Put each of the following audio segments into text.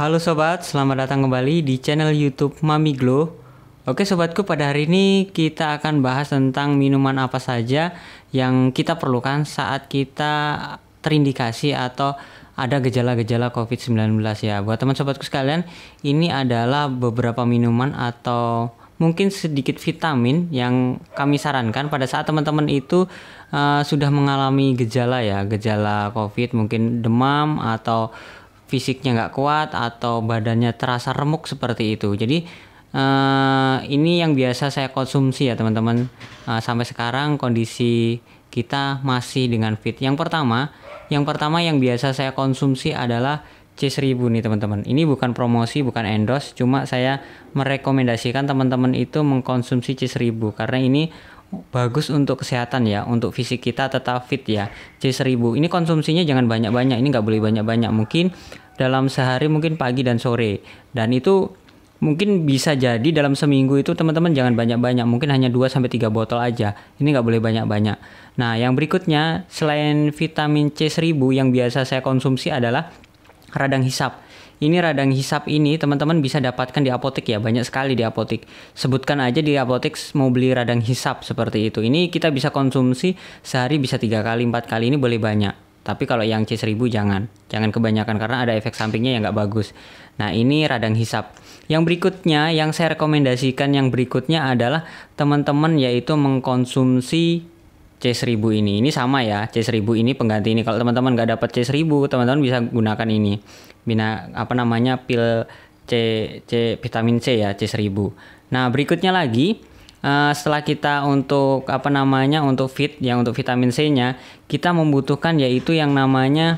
Halo sobat, selamat datang kembali di channel YouTube Mami Glow. Oke sobatku, pada hari ini kita akan bahas tentang minuman apa saja yang kita perlukan saat kita terindikasi atau ada gejala-gejala COVID-19 ya. Buat teman sobatku sekalian, ini adalah beberapa minuman atau mungkin sedikit vitamin yang kami sarankan pada saat teman-teman itu uh, sudah mengalami gejala ya, gejala COVID, mungkin demam atau fisiknya nggak kuat atau badannya terasa remuk seperti itu. Jadi uh, ini yang biasa saya konsumsi ya teman-teman. Uh, sampai sekarang kondisi kita masih dengan fit. Yang pertama, yang pertama yang biasa saya konsumsi adalah C1000 nih teman-teman. Ini bukan promosi, bukan endorse, cuma saya merekomendasikan teman-teman itu mengkonsumsi C1000 karena ini bagus untuk kesehatan ya, untuk fisik kita tetap fit ya. C1000 ini konsumsinya jangan banyak-banyak, ini nggak boleh banyak-banyak. Mungkin dalam sehari mungkin pagi dan sore. Dan itu mungkin bisa jadi dalam seminggu itu teman-teman jangan banyak-banyak, mungkin hanya 2 3 botol aja. Ini nggak boleh banyak-banyak. Nah, yang berikutnya selain vitamin C1000 yang biasa saya konsumsi adalah radang hisap. Ini radang hisap ini teman-teman bisa dapatkan di apotek ya, banyak sekali di apotek. Sebutkan aja di apotek mau beli radang hisap seperti itu. Ini kita bisa konsumsi sehari bisa tiga kali, empat kali ini boleh banyak. Tapi kalau yang C1000 jangan, jangan kebanyakan karena ada efek sampingnya yang nggak bagus. Nah ini radang hisap. Yang berikutnya, yang saya rekomendasikan yang berikutnya adalah teman-teman yaitu mengkonsumsi C1000 ini. Ini sama ya, C1000 ini pengganti ini. Kalau teman-teman nggak dapat C1000, teman-teman bisa gunakan ini. Bina apa namanya pil C C vitamin C ya, C1000. Nah, berikutnya lagi Uh, setelah kita untuk apa namanya untuk fit yang untuk vitamin C-nya kita membutuhkan yaitu yang namanya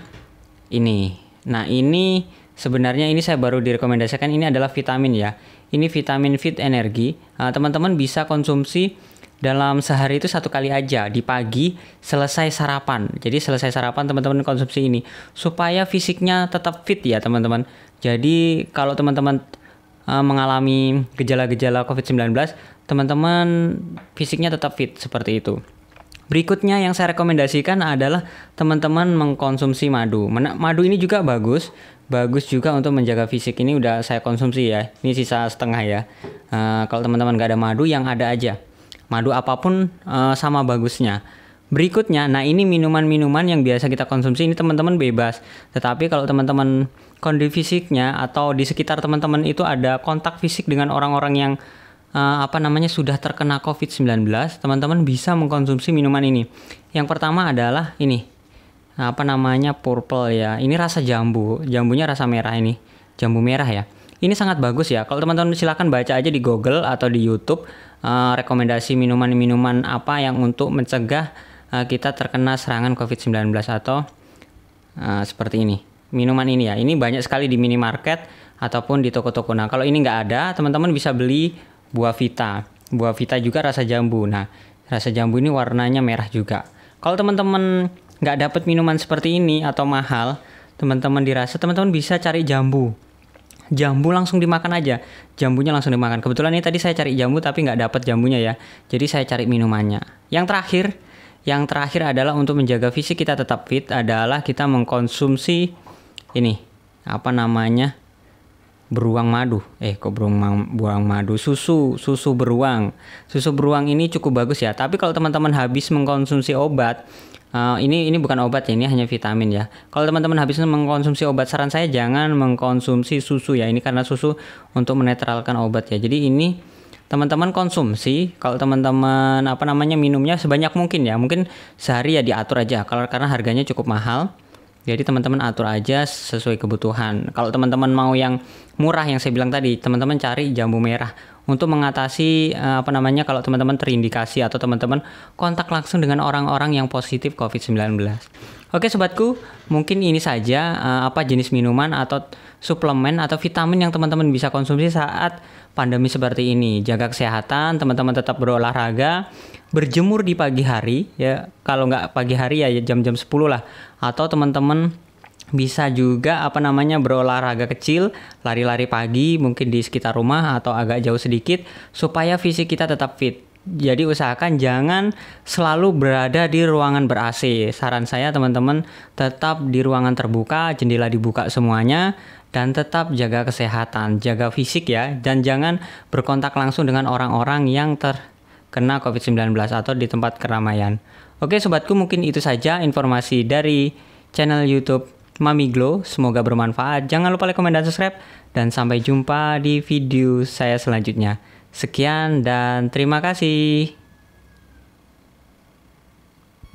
ini. Nah, ini sebenarnya ini saya baru direkomendasikan ini adalah vitamin ya. Ini vitamin fit energi. Eh, teman-teman uh, teman -teman bisa konsumsi dalam sehari itu satu kali aja di pagi selesai sarapan. Jadi selesai sarapan teman-teman konsumsi ini supaya fisiknya tetap fit ya teman-teman. Jadi kalau teman-teman uh, mengalami gejala-gejala COVID-19, teman-teman fisiknya tetap fit seperti itu. Berikutnya yang saya rekomendasikan adalah teman-teman mengkonsumsi madu. Madu ini juga bagus, bagus juga untuk menjaga fisik. Ini udah saya konsumsi ya. Ini sisa setengah ya. Uh, kalau teman-teman gak ada madu, yang ada aja madu apapun uh, sama bagusnya. Berikutnya, nah ini minuman-minuman yang biasa kita konsumsi ini teman-teman bebas. Tetapi kalau teman-teman kondisi fisiknya atau di sekitar teman-teman itu ada kontak fisik dengan orang-orang yang uh, apa namanya sudah terkena COVID-19, teman-teman bisa mengkonsumsi minuman ini. Yang pertama adalah ini. Apa namanya purple ya. Ini rasa jambu. Jambunya rasa merah ini. Jambu merah ya ini sangat bagus ya. Kalau teman-teman silahkan baca aja di Google atau di YouTube uh, rekomendasi minuman-minuman apa yang untuk mencegah uh, kita terkena serangan COVID-19 atau uh, seperti ini. Minuman ini ya. Ini banyak sekali di minimarket ataupun di toko-toko. Nah, kalau ini nggak ada, teman-teman bisa beli buah vita. Buah vita juga rasa jambu. Nah, rasa jambu ini warnanya merah juga. Kalau teman-teman nggak dapat minuman seperti ini atau mahal, teman-teman dirasa teman-teman bisa cari jambu jambu langsung dimakan aja jambunya langsung dimakan kebetulan ini tadi saya cari jambu tapi nggak dapat jambunya ya jadi saya cari minumannya yang terakhir yang terakhir adalah untuk menjaga fisik kita tetap fit adalah kita mengkonsumsi ini apa namanya beruang madu. Eh kok beruang buang madu? Susu, susu beruang. Susu beruang ini cukup bagus ya. Tapi kalau teman-teman habis mengkonsumsi obat, uh, ini ini bukan obat ya, ini hanya vitamin ya. Kalau teman-teman habis mengkonsumsi obat, saran saya jangan mengkonsumsi susu ya. Ini karena susu untuk menetralkan obat ya. Jadi ini teman-teman konsumsi kalau teman-teman apa namanya minumnya sebanyak mungkin ya mungkin sehari ya diatur aja kalau karena harganya cukup mahal jadi teman-teman atur aja sesuai kebutuhan. Kalau teman-teman mau yang murah yang saya bilang tadi, teman-teman cari jambu merah untuk mengatasi eh, apa namanya kalau teman-teman terindikasi atau teman-teman kontak langsung dengan orang-orang yang positif COVID-19. Oke sobatku, mungkin ini saja uh, apa jenis minuman atau suplemen atau vitamin yang teman-teman bisa konsumsi saat pandemi seperti ini. Jaga kesehatan, teman-teman tetap berolahraga, berjemur di pagi hari ya. Kalau nggak pagi hari ya, ya jam-jam 10 lah. Atau teman-teman bisa juga apa namanya berolahraga kecil, lari-lari pagi mungkin di sekitar rumah atau agak jauh sedikit supaya fisik kita tetap fit. Jadi usahakan jangan selalu berada di ruangan ber-AC. Saran saya teman-teman tetap di ruangan terbuka, jendela dibuka semuanya dan tetap jaga kesehatan, jaga fisik ya dan jangan berkontak langsung dengan orang-orang yang terkena COVID-19 atau di tempat keramaian. Oke sobatku mungkin itu saja informasi dari channel YouTube Mami Glow. Semoga bermanfaat. Jangan lupa like, komen, dan subscribe. Dan sampai jumpa di video saya selanjutnya. Sekian dan terima kasih.